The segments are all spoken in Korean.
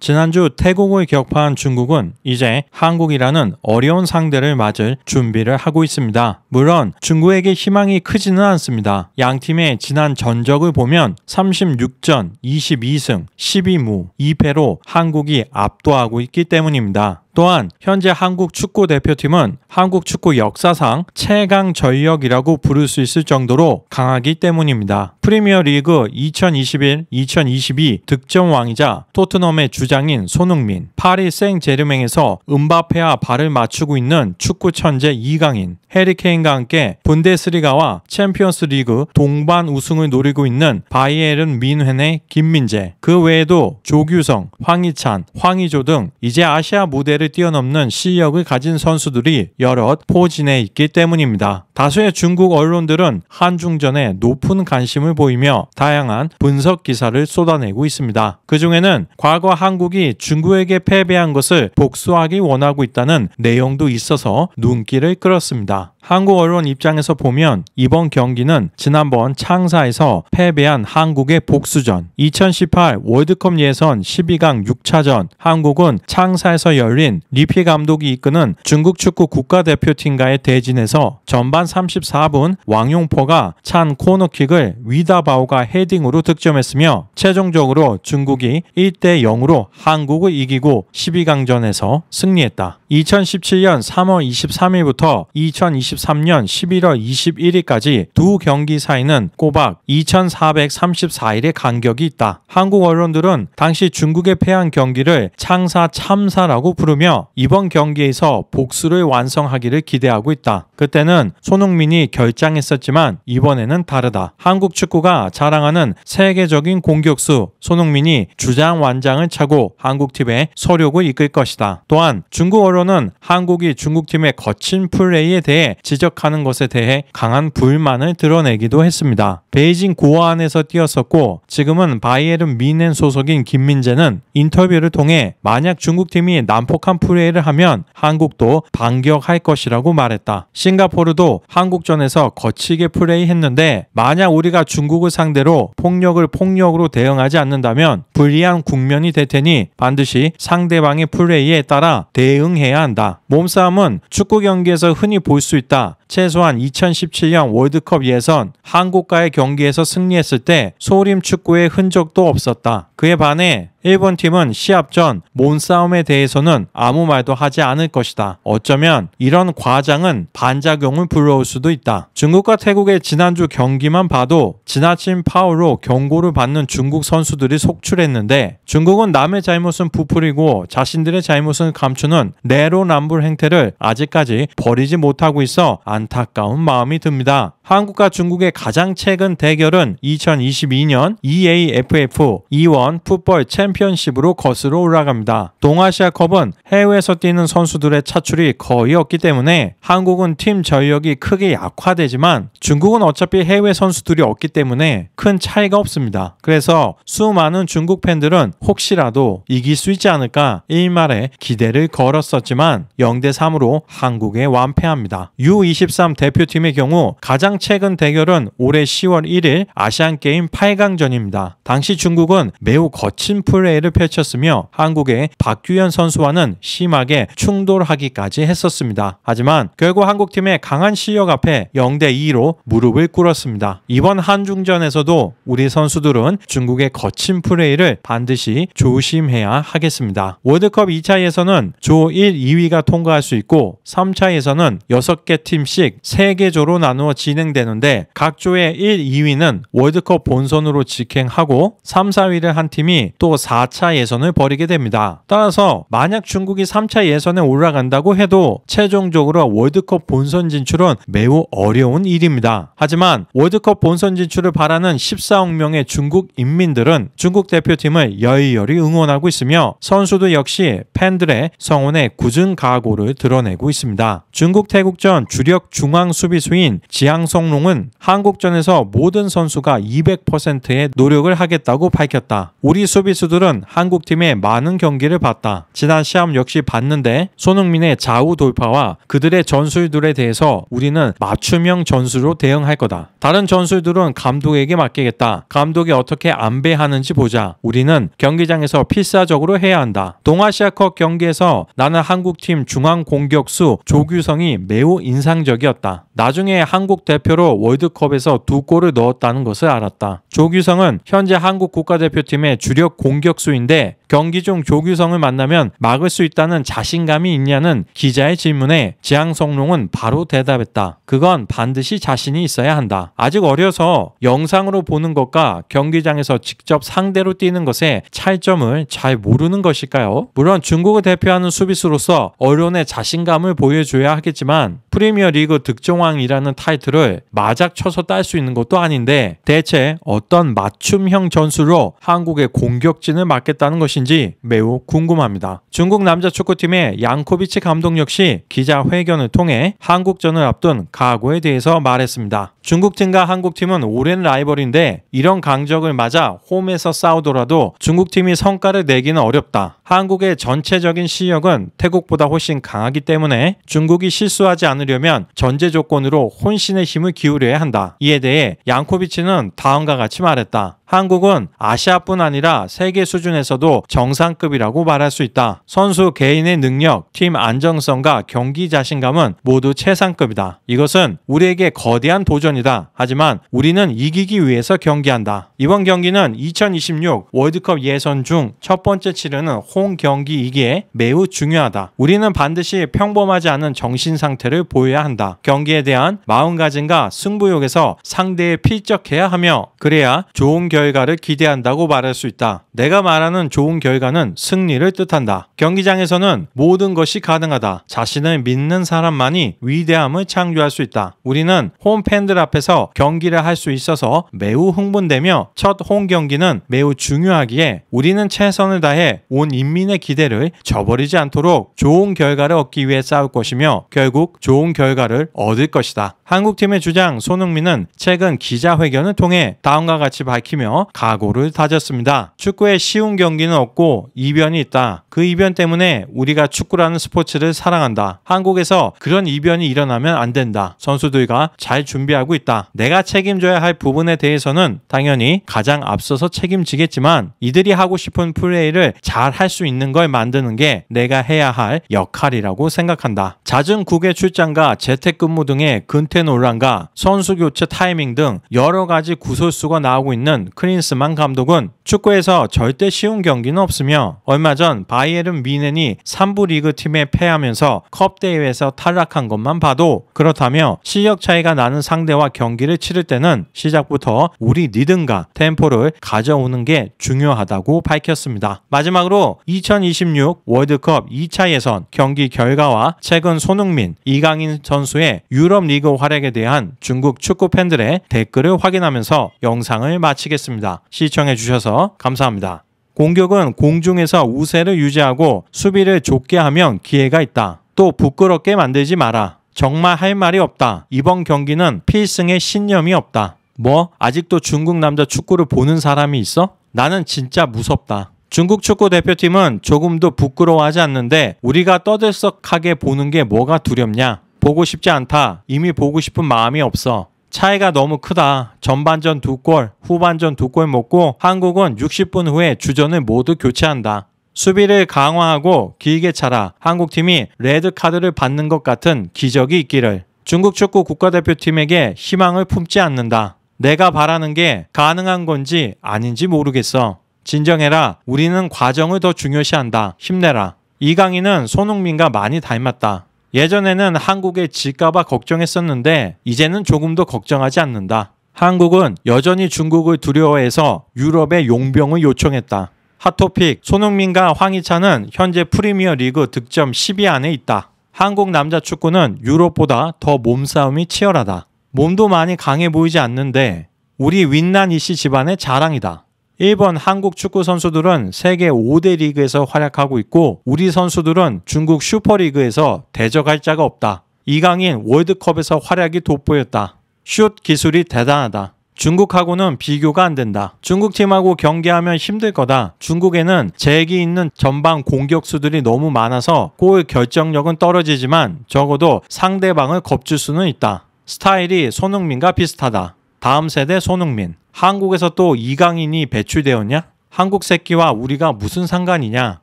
지난주 태국을 격파한 중국은 이제 한국이라는 어려운 상대를 맞을 준비를 하고 있습니다. 물론 중국에게 희망이 크지는 않습니다. 양 팀의 지난 전적을 보면 36전 22승 12무 2패로 한국이 압도하고 있기 때문입니다. 또한 현재 한국 축구 대표팀은 한국 축구 역사상 최강 전력이라고 부를 수 있을 정도로 강하기 때문입니다. 프리미어 리그 2021-2022 득점왕이자 토트넘의 주장인 손흥민, 파리 생제르맹에서 은바페와 발을 맞추고 있는 축구 천재 이강인, 해리케인과 함께 분데스리가와 챔피언스 리그 동반 우승을 노리고 있는 바이에른 민헨의 김민재, 그 외에도 조규성, 황희찬, 황희조 등 이제 아시아 무대를 뛰어넘는 실력을 가진 선수들이 여럿 포진해 있기 때문입니다. 다수의 중국 언론들은 한중전에 높은 관심을 보이며 다양한 분석 기사를 쏟아내고 있습니다. 그중에는 과거 한국이 중국에게 패배한 것을 복수하기 원하고 있다는 내용도 있어서 눈길을 끌었습니다. 한국 언론 입장에서 보면 이번 경기는 지난번 창사에서 패배한 한국의 복수전, 2018 월드컵 예선 12강 6차전, 한국은 창사에서 열린 리피 감독이 이끄는 중국 축구 국가대표팀과의 대진에서 전반 34분 왕용포가 찬 코너킥을 위다바오가 헤딩으로 득점했으며 최종적으로 중국이 1대 0으로 한국을 이기고 12강전에서 승리했다. 2017년 3월 23일부터 2018 2023년 11월 21일까지 두 경기 사이는 꼬박 2,434일의 간격이 있다. 한국 언론들은 당시 중국의 패한 경기를 창사 참사라고 부르며 이번 경기에서 복수를 완성하기를 기대하고 있다. 그때는 손흥민이 결장했었지만 이번에는 다르다. 한국 축구가 자랑하는 세계적인 공격수 손흥민이 주장 완장을 차고 한국팀에서류고 이끌 것이다. 또한 중국 언론은 한국이 중국팀의 거친 플레이에 대해 대해 지적하는 것에 대해 강한 불만을 드러내기도 했습니다. 베이징 고아안에서 뛰었었고 지금은 바이에른 미넨 소속인 김민재는 인터뷰를 통해 만약 중국팀이 난폭한 플레이를 하면 한국도 반격할 것이라고 말했다. 싱가포르도 한국전에서 거치게 플레이했는데 만약 우리가 중국을 상대로 폭력을 폭력으로 대응하지 않는다면 불리한 국면이 될 테니 반드시 상대방의 플레이에 따라 대응해야 한다. 몸싸움은 축구 경기에서 흔히 볼수 可以。 최소한 2017년 월드컵 예선 한국과의 경기에서 승리했을 때 소림 축구의 흔적도 없었다. 그에 반해 일본 팀은 시합 전 몸싸움에 대해서는 아무 말도 하지 않을 것이다. 어쩌면 이런 과장은 반작용을 불러올 수도 있다. 중국과 태국의 지난주 경기만 봐도 지나친 파울로 경고를 받는 중국 선수들이 속출했는데 중국은 남의 잘못은 부풀리고 자신들의 잘못은 감추는 내로남불 행태를 아직까지 버리지 못하고 있어 안 안타까운 마음이 듭니다. 한국과 중국의 가장 최근 대결은 2022년 EAFF E1 풋볼 챔피언십으로 거슬러 올라갑니다. 동아시아컵은 해외에서 뛰는 선수들의 차출이 거의 없기 때문에 한국은 팀 전력이 크게 약화되지만 중국은 어차피 해외 선수들이 없기 때문에 큰 차이가 없습니다. 그래서 수많은 중국 팬들은 혹시라도 이길 수 있지 않을까 일말에 기대를 걸었었지만 0대 3으로 한국에 완패합니다. U20 U23 대표팀의 경우 가장 최근 대결은 올해 10월 1일 아시안게임 8강전입니다. 당시 중국은 매우 거친 플레이를 펼쳤으며 한국의 박규현 선수와는 심하게 충돌하기까지 했었습니다. 하지만 결국 한국팀의 강한 실력 앞에 0대2로 무릎을 꿇었습니다. 이번 한중전에서도 우리 선수들은 중국의 거친 플레이를 반드시 조심해야 하겠습니다. 월드컵 2차에서는 조 1, 2위가 통과할 수 있고 3차에서는 6개 팀씩 조씩 3개조로 나누어 진행되는데 각 조의 1, 2위는 월드컵 본선으로 직행하고 3, 4위를 한 팀이 또 4차 예선을 벌이게 됩니다. 따라서 만약 중국이 3차 예선에 올라간다고 해도 최종적으로 월드컵 본선 진출은 매우 어려운 일입니다. 하지만 월드컵 본선 진출을 바라는 14억 명의 중국 인민들은 중국 대표팀을 여의여리 응원하고 있으며 선수도 역시 팬들의 성원에 굳은 각오를 드러내고 있습니다. 중국 태국전 주력 중앙 수비수인 지항성롱은 한국전에서 모든 선수가 200%의 노력을 하겠다고 밝혔다. 우리 수비수들은 한국팀의 많은 경기를 봤다. 지난 시합 역시 봤는데 손흥민의 좌우 돌파와 그들의 전술들에 대해서 우리는 맞춤형 전술로 대응할 거다. 다른 전술들은 감독에게 맡기겠다. 감독이 어떻게 안배하는지 보자. 우리는 경기장에서 필사적으로 해야 한다. 동아시아컵 경기에서 나는 한국팀 중앙 공격수 조규성이 매우 인상적 이다 인상적이었다. 나중에 한국 대표로 월드컵에서 두 골을 넣었다는 것을 알았다. 조규성은 현재 한국 국가대표팀의 주력 공격수인데 경기 중 조규성을 만나면 막을 수 있다는 자신감이 있냐는 기자의 질문에 지앙성룡은 바로 대답했다. 그건 반드시 자신이 있어야 한다. 아직 어려서 영상으로 보는 것과 경기장에서 직접 상대로 뛰는 것의 차이점을 잘 모르는 것일까요? 물론 중국을 대표하는 수비수로서 언론의 자신감을 보여줘야 하겠지만 프리미어 리 리그 득점왕이라는 타이틀을 마작 쳐서 딸 수 있는 것도 아닌데 대체 어떤 맞춤형 전술로 한국의 공격진을 맡겠다는 것인지 매우 궁금합니다. 중국 남자 축구팀의 양코비치 감독 역시 기자회견을 통해 한국전을 앞둔 각오에 대해서 말했습니다. 중국팀과 한국팀은 오랜 라이벌인데 이런 강적을 맞아 홈에서 싸우더라도 중국팀이 성과를 내기는 어렵다. 한국의 전체적인 실력은 태국보다 훨씬 강하기 때문에 중국이 실수하지 않으려면 전제 조건으로 혼신의 힘을 기울여야 한다. 이에 대해 양코비치는 다음과 같이 말했다. 한국은 아시아뿐 아니라 세계 수준에서도 정상급이라고 말할 수 있다. 선수 개인의 능력, 팀 안정성과 경기 자신감은 모두 최상급이다. 이것은 우리에게 거대한 도전이다. 하지만 우리는 이기기 위해서 경기한다. 이번 경기는 2026 월드컵 예선 중 첫 번째 치르는 홈 경기이기에 매우 중요하다. 우리는 반드시 평범하지 않은 정신 상태를 보여야 한다. 한다. 경기에 대한 마음가짐과 승부욕에서 상대에 필적해야 하며 그래야 좋은 결과를 기대한다고 말할 수 있다. 내가 말하는 좋은 결과는 승리를 뜻한다. 경기장에서는 모든 것이 가능하다. 자신을 믿는 사람만이 위대함을 창조할 수 있다. 우리는 홈팬들 앞에서 경기를 할 수 있어서 매우 흥분되며 첫 홈 경기는 매우 중요하기에 우리는 최선을 다해 온 인민의 기대를 저버리지 않도록 좋은 결과를 얻기 위해 싸울 것이며 결국 좋은 결과를 효과를 얻을 것이다. 한국팀의 주장 손흥민은 최근 기자회견을 통해 다음과 같이 밝히며 각오를 다졌습니다. 축구에 쉬운 경기는 없고 이변이 있다. 그 이변 때문에 우리가 축구라는 스포츠를 사랑한다. 한국에서 그런 이변이 일어나면 안 된다. 선수들과 잘 준비하고 있다. 내가 책임져야 할 부분에 대해서는 당연히 가장 앞서서 책임지겠지만 이들이 하고 싶은 플레이를 잘 할 수 있는 걸 만드는 게 내가 해야 할 역할이라고 생각한다. 잦은 국외 출장과 재 재택근무 등의 근태 논란과 선수 교체 타이밍 등 여러 가지 구설수가 나오고 있는 크린스만 감독은 축구에서 절대 쉬운 경기는 없으며 얼마 전 바이에른 미넨이 3부 리그 팀에 패하면서 컵 대회에서 탈락한 것만 봐도 그렇다며 실력 차이가 나는 상대와 경기를 치를 때는 시작부터 우리 리듬과 템포를 가져오는 게 중요하다고 밝혔습니다. 마지막으로 2026 월드컵 2차 예선 경기 결과와 최근 손흥민, 이강인 선수 선수의 유럽 리그 활약에 대한 중국 축구 팬들의 댓글을 확인하면서 영상을 마치겠습니다. 시청해주셔서 감사합니다. 공격은 공중에서 우세를 유지하고 수비를 좁게 하면 기회가 있다. 또 부끄럽게 만들지 마라. 정말 할 말이 없다. 이번 경기는 필승의 신념이 없다. 뭐? 아직도 중국 남자 축구를 보는 사람이 있어? 나는 진짜 무섭다. 중국 축구 대표팀은 조금도 부끄러워하지 않는데 우리가 떠들썩하게 보는 게 뭐가 두렵냐? 보고 싶지 않다. 이미 보고 싶은 마음이 없어. 차이가 너무 크다. 전반전 두 골, 후반전 두 골 먹고 한국은 60분 후에 주전을 모두 교체한다. 수비를 강화하고 길게 차라 한국팀이 레드카드를 받는 것 같은 기적이 있기를. 중국 축구 국가대표팀에게 희망을 품지 않는다. 내가 바라는 게 가능한 건지 아닌지 모르겠어. 진정해라. 우리는 과정을 더 중요시한다. 힘내라. 이강인은 손흥민과 많이 닮았다. 예전에는 한국의 질까봐 걱정했었는데 이제는 조금 도 걱정하지 않는다. 한국은 여전히 중국을 두려워해서 유럽의 용병을 요청했다. 핫토픽 손흥민과 황희찬은 현재 프리미어 리그 득점 10위 안에 있다. 한국 남자 축구는 유럽보다 더 몸싸움이 치열하다. 몸도 많이 강해 보이지 않는데 우리 윈난 이씨 집안의 자랑이다. 일본 한국 축구 선수들은 세계 5대 리그에서 활약하고 있고 우리 선수들은 중국 슈퍼리그에서 대적할 자가 없다. 이강인 월드컵에서 활약이 돋보였다. 슛 기술이 대단하다. 중국하고는 비교가 안 된다. 중국팀하고 경기하면 힘들 거다. 중국에는 재기 있는 전방 공격수들이 너무 많아서 골 결정력은 떨어지지만 적어도 상대방을 겁줄 수는 있다. 스타일이 손흥민과 비슷하다. 다음 세대 손흥민. 한국에서 또 이강인이 배출되었냐? 한국 새끼와 우리가 무슨 상관이냐?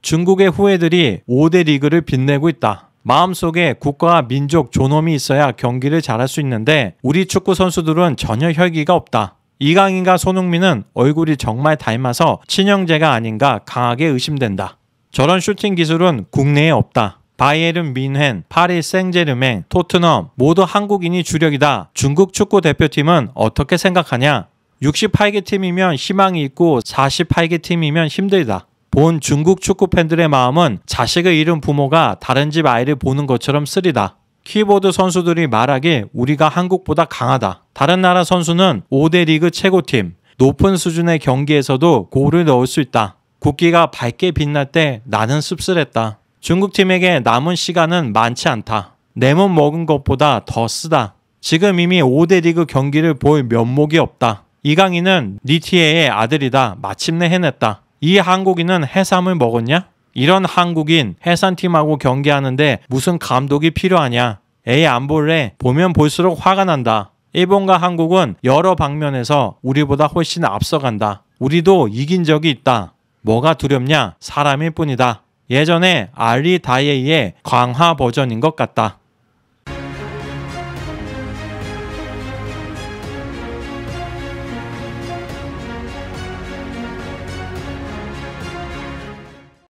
중국의 후예들이 5대 리그를 빛내고 있다. 마음속에 국가와 민족 존엄이 있어야 경기를 잘할 수 있는데 우리 축구 선수들은 전혀 혈기가 없다. 이강인과 손흥민은 얼굴이 정말 닮아서 친형제가 아닌가 강하게 의심된다. 저런 슈팅 기술은 국내에 없다. 바이에른 민헨, 파리 생제르맹, 토트넘 모두 한국인이 주력이다. 중국 축구 대표팀은 어떻게 생각하냐? 68개 팀이면 희망이 있고 48개 팀이면 힘들다. 본 중국 축구 팬들의 마음은 자식을 잃은 부모가 다른 집 아이를 보는 것처럼 쓰리다. 키보드 선수들이 말하기 우리가 한국보다 강하다. 다른 나라 선수는 5대 리그 최고팀, 높은 수준의 경기에서도 골을 넣을 수 있다. 국기가 밝게 빛날 때 나는 씁쓸했다. 중국팀에게 남은 시간은 많지 않다. 내 몸 먹은 것보다 더 쓰다. 지금 이미 5대 리그 경기를 볼 면목이 없다. 이강인은 니티에의 아들이다. 마침내 해냈다. 이 한국인은 해삼을 먹었냐? 이런 한국인 해산팀하고 경기하는데 무슨 감독이 필요하냐? 에이 안 볼래? 보면 볼수록 화가 난다. 일본과 한국은 여러 방면에서 우리보다 훨씬 앞서간다. 우리도 이긴 적이 있다. 뭐가 두렵냐? 사람일 뿐이다. 예전에 알리 다예의 광화 버전인 것 같다.